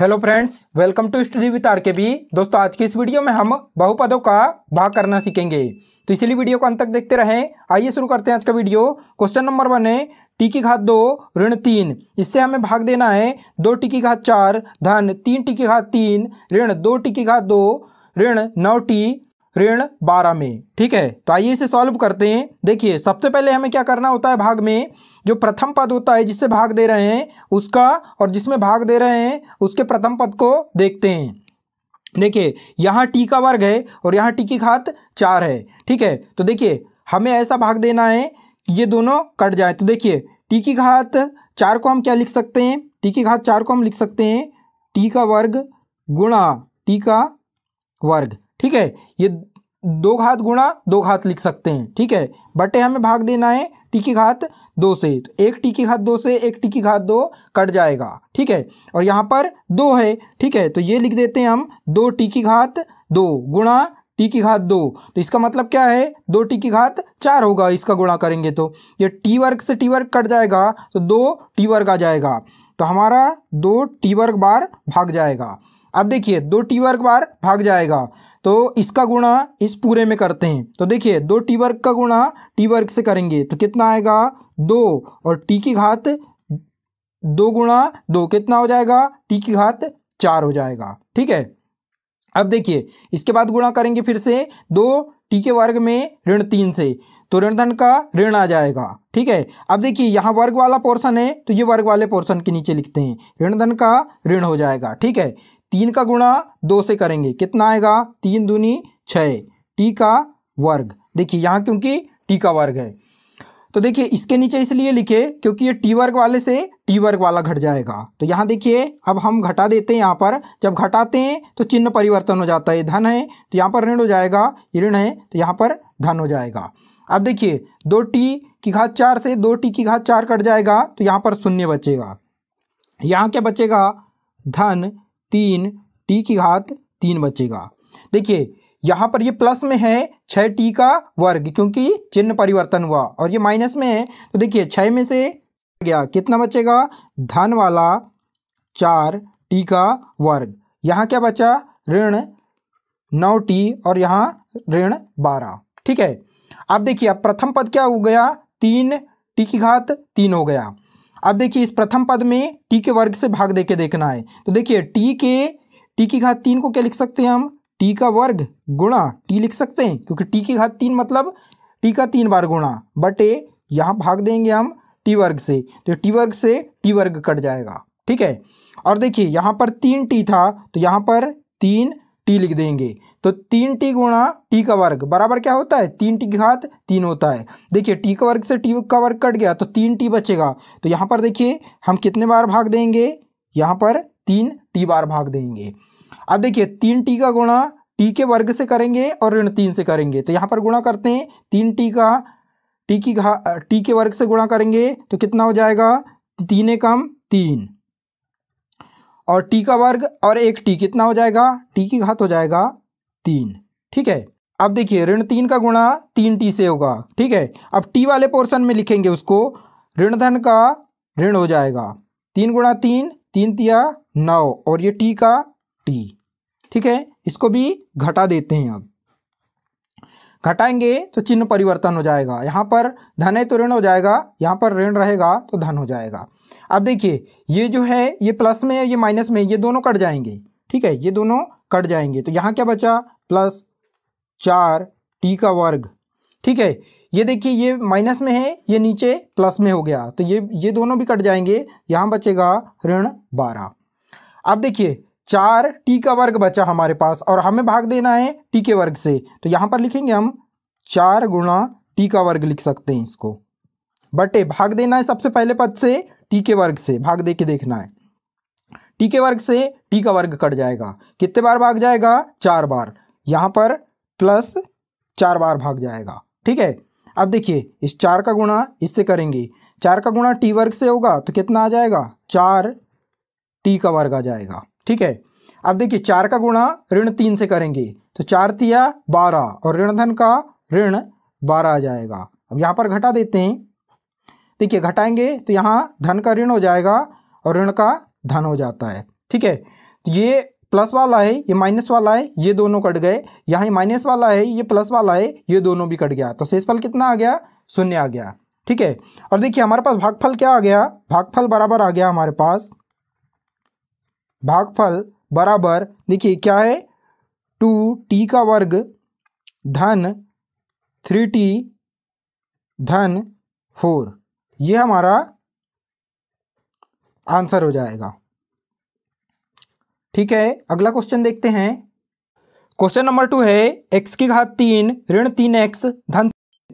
hello friends welcome to study with R K B दोस्तों आज की इस वीडियो में हम बहुपदों का भाग करना सीखेंगे तो इसलिए वीडियो को अंत तक देखते रहें आइए शुरू करते हैं आज का वीडियो क्वेश्चन नंबर वन है टी की घात दो ऋण तीन इससे हमें भाग देना है दो टी की घात चार धन तीन टी की घात तीन ऋण दो टी की घात दो ऋण नौ टी ऋण बारह में ठीक है तो आइए इसे सॉल्व करते हैं देखिए सबसे पहले हमें क्या करना होता है भाग में जो प्रथम पद होता है जिससे भाग दे रहे हैं उसका और जिसमें भाग दे रहे हैं उसके प्रथम पद को देखते हैं देखिए यहाँ टी का वर्ग है और यहाँ टी की खात चार है ठीक है तो देखिए हमें ऐसा भाग देना है कि ये दोनों कट जाए तो देखिए टी की घात चार को हम क्या लिख सकते हैं टी की घात चार को हम लिख सकते हैं टी का वर्ग गुणा टी का वर्ग ठीक है ये दो घात गुणा दो घात लिख सकते हैं ठीक है बटे हमें भाग देना है टी की घात दो से तो एक टी की घात दो से एक टी की घात दो कट जाएगा ठीक है और यहाँ पर दो है ठीक है तो ये लिख देते हैं हम दो टी की घात दो गुणा टी की घात दो तो इसका मतलब क्या है दो टी की घात चार होगा इसका गुणा करेंगे तो ये टी वर्ग से टी वर्ग कट जाएगा तो दो टी वर्ग आ जाएगा तो हमारा दो टी वर्ग बार भाग जाएगा अब देखिए दो टी वर्ग बार भाग जाएगा तो इसका गुणा इस पूरे में करते हैं तो देखिए दो टी वर्ग का गुणा टी वर्ग से करेंगे तो कितना आएगा दो और टी की घात दो गुणा दो कितना हो जाएगा टी की घात चार हो जाएगा ठीक है अब देखिए इसके बाद गुणा करेंगे फिर से दो टी के वर्ग में ऋण तीन से तो ऋण धन का ऋण आ जाएगा ठीक है अब देखिए यहाँ वर्ग वाला पोर्शन है तो ये वर्ग वाले पोर्शन के नीचे लिखते हैं ऋण धन का ऋण हो जाएगा ठीक है तीन का गुणा दो से करेंगे कितना आएगा तीन दूनी छः टी का वर्ग देखिए यहाँ क्योंकि टी का वर्ग है तो देखिए इसके नीचे इसलिए लिखे क्योंकि ये टी वर्ग वाले से टी वर्ग वाला घट जाएगा तो यहाँ देखिए अब हम घटा देते हैं यहाँ पर जब घटाते हैं तो चिन्ह परिवर्तन हो जाता है धन है तो यहाँ पर ऋण हो जाएगा ऋण है तो यहाँ पर धन हो जाएगा अब देखिए दो टी की घात चार से दो टी की घात चार कट जाएगा तो यहाँ पर शून्य बचेगा यहाँ क्या बचेगा धन तीन टी की घात तीन बचेगा देखिए यहाँ पर ये प्लस में है छः टी का वर्ग क्योंकि चिन्ह परिवर्तन हुआ और ये माइनस में है तो देखिए छः में से गया कितना बचेगा धन वाला चार टी का वर्ग यहाँ क्या बचा ऋण नौ टी और यहाँ ऋण बारह ठीक है अब देखिए अब प्रथम पद क्या हो गया तीन टी की घात तीन हो गया अब देखिए इस प्रथम पद में टी के वर्ग से भाग दे के देखना है तो देखिए टी के टी की घात तीन को क्या लिख सकते हैं हम टी का वर्ग गुणा टी लिख सकते हैं क्योंकि टी की घात तीन मतलब टी का तीन बार गुणा बटे यहाँ भाग देंगे हम टी वर्ग से तो टी वर्ग से टी वर्ग कट जाएगा ठीक है और देखिए यहाँ पर तीन टी था तो यहाँ पर तीन टी लिख देंगे तो तीन टी गुणा टी का वर्ग बराबर क्या होता है तीन टी घात तीन होता है देखिए टी का वर्ग से टी का वर्ग कट गया तो तीन टी बचेगा तो यहाँ पर देखिए हम कितने बार भाग देंगे यहाँ पर तीन टी बार भाग देंगे अब देखिए तीन टी का गुणा टी के वर्ग से करेंगे और ऋण तीन से करेंगे तो यहाँ पर गुणा करते हैं तीन टी का टी की घा टी के वर्ग से गुणा करेंगे तो कितना हो जाएगा तीन कम तीन और टी का वर्ग और एक टी कितना हो जाएगा टी की घात हो जाएगा तीन ठीक है अब देखिए ऋण तीन का गुणा तीन टी से होगा ठीक है अब टी वाले पोर्शन में लिखेंगे उसको ऋण धन का ऋण हो जाएगा तीन गुणा तीन तीन तिया नौ और ये टी का टी ठीक है इसको भी घटा देते हैं अब घटाएंगे तो चिन्ह परिवर्तन हो जाएगा यहां पर धन है तो ऋण हो जाएगा यहां पर ऋण रहेगा तो धन हो जाएगा अब देखिए ये जो है ये प्लस में है ये माइनस में ये दोनों कट जाएंगे ठीक है ये दोनों कट जाएंगे तो यहाँ क्या बचा प्लस चार टी का वर्ग ठीक है ये देखिए ये माइनस में है ये नीचे प्लस में हो गया तो ये ये दोनों भी कट जाएंगे यहाँ बचेगा ऋण बारह अब देखिए चार टी का वर्ग बचा हमारे पास और हमें भाग देना है टी के वर्ग से तो यहाँ पर लिखेंगे हम चार गुणा टी का वर्ग लिख सकते हैं इसको बटे भाग देना है सबसे पहले पद से टी के वर्ग से भाग दे के देखना है टी के वर्ग से टी का वर्ग कट जाएगा कितने बार भाग जाएगा चार बार यहां पर प्लस चार बार भाग जाएगा ठीक है अब देखिए इस चार का गुणा इससे करेंगे चार का गुणा टी वर्ग से होगा तो कितना आ जाएगा चार टी का वर्ग आ जाएगा ठीक है अब देखिए चार का गुणा ऋण तीन से करेंगे तो चार तिया बारह और ऋण धन का ऋण बारह आ जाएगा अब यहां पर घटा देते हैं देखिए घटाएंगे तो यहाँ धन का ऋण हो जाएगा और ऋण का धन हो जाता है ठीक है तो ये प्लस वाला है ये माइनस वाला है ये दोनों कट गए यहाँ माइनस वाला है ये प्लस वाला है ये दोनों भी कट गया तो शेषफल कितना आ गया शून्य आ गया ठीक है और देखिए हमारे पास भागफल क्या आ गया भागफल बराबर आ गया हमारे पास भागफल बराबर देखिए क्या है टू टी का वर्ग धन थ्री टी धन फोर ये हमारा आंसर हो जाएगा ठीक है अगला क्वेश्चन देखते हैं क्वेश्चन नंबर टू है एक्स की घात तीन ऋण तीन एक्स धन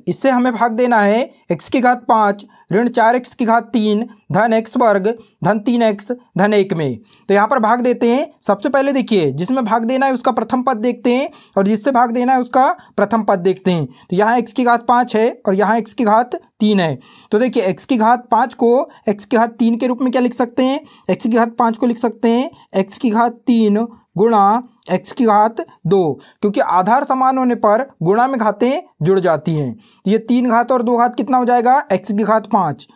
इससे हमें भाग देना है एक्स की घात पांच ऋण चार एक्स की घात तीन धन एक्स वर्ग धन तीन एक्स धन एक में तो यहाँ पर भाग देते हैं सबसे पहले देखिए जिसमें भाग देना है उसका प्रथम पद देखते हैं और जिससे भाग देना है उसका प्रथम पद देखते हैं तो यहाँ एक्स की घात पाँच है और यहाँ एक्स की घात तीन है तो देखिए एक्स की घात पाँच को एक्स की घात तीन के रूप में क्या लिख सकते हैं एक्स की घात पाँच को लिख सकते हैं एक्स की घात तीन गुणा एक्स की घात दो क्योंकि आधार समान होने पर गुणा में घातें जुड़ जाती हैं ये तीन घात और दो घात कितना हो जाएगा एक्स की घात पाँच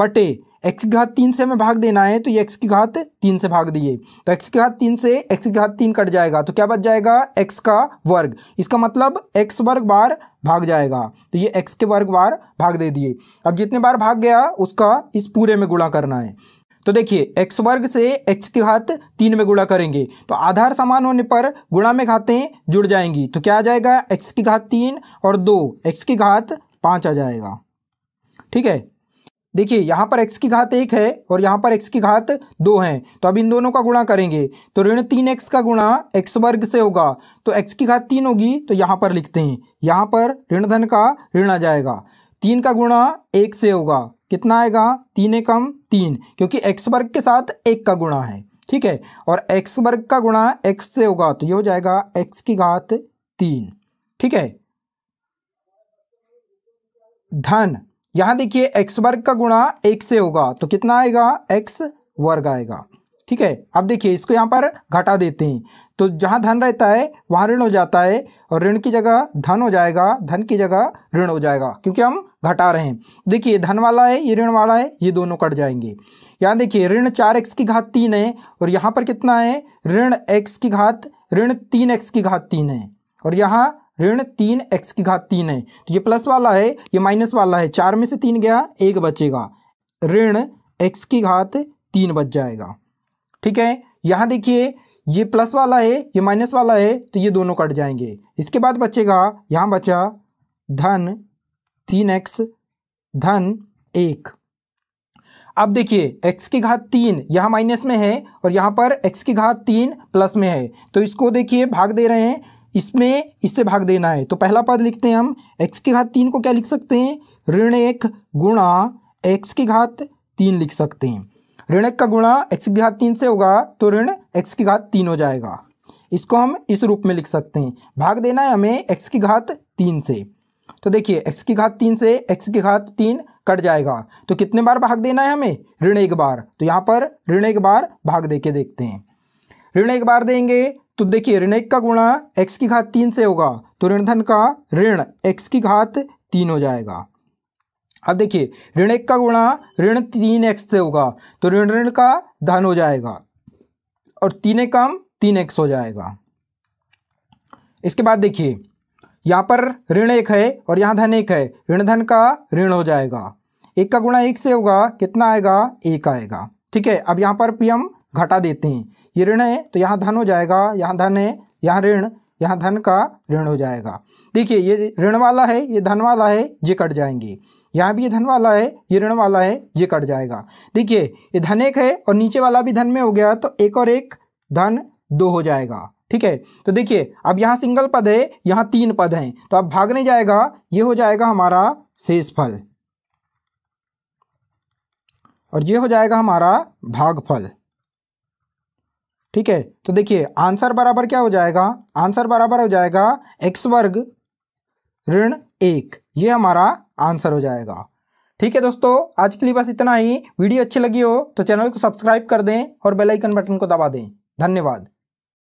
बटे एक्स की घात तीन से हमें भाग देना है तो ये एक्स की घात तीन से भाग दिए तो एक्स की घात तीन से एक्स की घात तीन कट जाएगा तो क्या बच जाएगा एक्स का वर्ग इसका मतलब एक्स वर्ग बार भाग जाएगा तो ये एक्स के वर्ग बार भाग दे दिए अब जितने बार भाग गया उसका इस पूरे में गुणा करना है तो देखिए एक्स वर्ग से एक्स की घात तीन में गुणा करेंगे तो आधार समान होने पर गुणा में घातें जुड़ जाएंगी तो क्या आ जाएगा एक्स की घात तीन और दो एक्स की घात पाँच आ जाएगा ठीक है देखिए यहाँ पर x की घात एक है और यहाँ पर x की घात दो है तो अब इन दोनों का गुणा करेंगे तो ऋण तीन एक्स का गुणा एक्स वर्ग से होगा तो x की घात तीन होगी तो यहाँ पर लिखते हैं यहाँ पर ऋण धन का ऋण आ जाएगा तीन का गुणा एक से होगा कितना आएगा तीन एकम तीन क्योंकि एक्स वर्ग के साथ एक का गुणा है ठीक है और एक्स वर्ग का गुणा एक्स से होगा तो ये हो जाएगा एक्स की घात तीन ठीक है धन यहां देखिए एक्स वर्ग का गुणा एक से होगा तो कितना आएगा एक्स वर्ग आएगा ठीक है अब देखिए इसको यहाँ पर घटा देते हैं तो जहाँ धन रहता है वहाँ ऋण हो जाता है और ऋण की जगह धन हो जाएगा धन की जगह ऋण हो जाएगा क्योंकि हम घटा रहे हैं देखिए धन वाला है ये ऋण वाला है ये दोनों कट जाएंगे यहाँ देखिए ऋण चार एक्स की घात तीन है और यहाँ पर कितना है ऋण एक्स की घात ऋण तीन एक्स की घात तीन है और यहाँ ऋण तीन एक्स की घात तीन है तो ये प्लस वाला है ये माइनस वाला है चार में से तीन गया एक बचेगा ऋण एक्स की घात तीन बच जाएगा ठीक है यहाँ देखिए ये प्लस वाला है ये माइनस वाला है तो ये दोनों कट जाएंगे इसके बाद बचेगा यहाँ बचा धन तीन एक्स धन एक अब देखिए x की घात तीन यहाँ माइनस में है और यहाँ पर x की घात तीन प्लस में है तो इसको देखिए भाग दे रहे हैं इसमें इससे भाग देना है तो पहला पद लिखते हैं हम x की घात तीन को क्या लिख सकते हैं ऋण एक गुणा एक्स की घात तीन लिख सकते हैं ऋण का गुणा एक्स की घात तीन से होगा तो ऋण एक्स की घात तीन हो जाएगा इसको हम इस रूप में लिख सकते हैं भाग देना है हमें एक्स की घात तीन से तो देखिए एक्स की घात तीन से एक्स की घात तीन कट जाएगा तो कितने बार भाग देना है हमें ऋण एक बार तो यहाँ पर ऋण एक बार भाग दे के देखते हैं ऋण एक बार देंगे तो देखिए ऋण एक का गुणा एक्स की घात तीन से होगा तो ऋण धन का ऋण एक्स की घात तीन हो जाएगा अब देखिए ऋण एक का गुणा ऋण तीन एक्स से होगा तो ऋण ऋण का धन हो जाएगा और तीन काम तीन एक्स हो जाएगा इसके बाद देखिए यहाँ पर ऋण एक है और यहाँ धन एक है ऋण धन का ऋण हो जाएगा एक का गुणा एक से होगा कितना आएगा एक आएगा ठीक है अब यहाँ पर पी हम घटा देते हैं ये ऋण है तो यहाँ धन हो जाएगा यहाँ धन है यहाँ ऋण यहाँ धन का ऋण हो जाएगा देखिए ये ऋण वाला है ये धन वाला है ये कट जाएंगे यहाँ भी ये धन वाला है ये ऋण वाला है ये कट जाएगा देखिए ये धन एक है और नीचे वाला भी धन में हो गया तो एक और एक धन दो हो जाएगा ठीक है तो देखिए अब यहाँ सिंगल पद है यहाँ तीन पद हैं तो अब भाग नहीं जाएगा ये हो जाएगा हमारा शेषफल और ये हो जाएगा हमारा भागफल ठीक है तो देखिए आंसर बराबर क्या हो जाएगा आंसर बराबर हो जाएगा एक्स वर्ग ऋण एक ये हमारा आंसर हो जाएगा ठीक है दोस्तों आज के लिए बस इतना ही वीडियो अच्छी लगी हो तो चैनल को सब्सक्राइब कर दें और बेल आइकन बटन को दबा दें धन्यवाद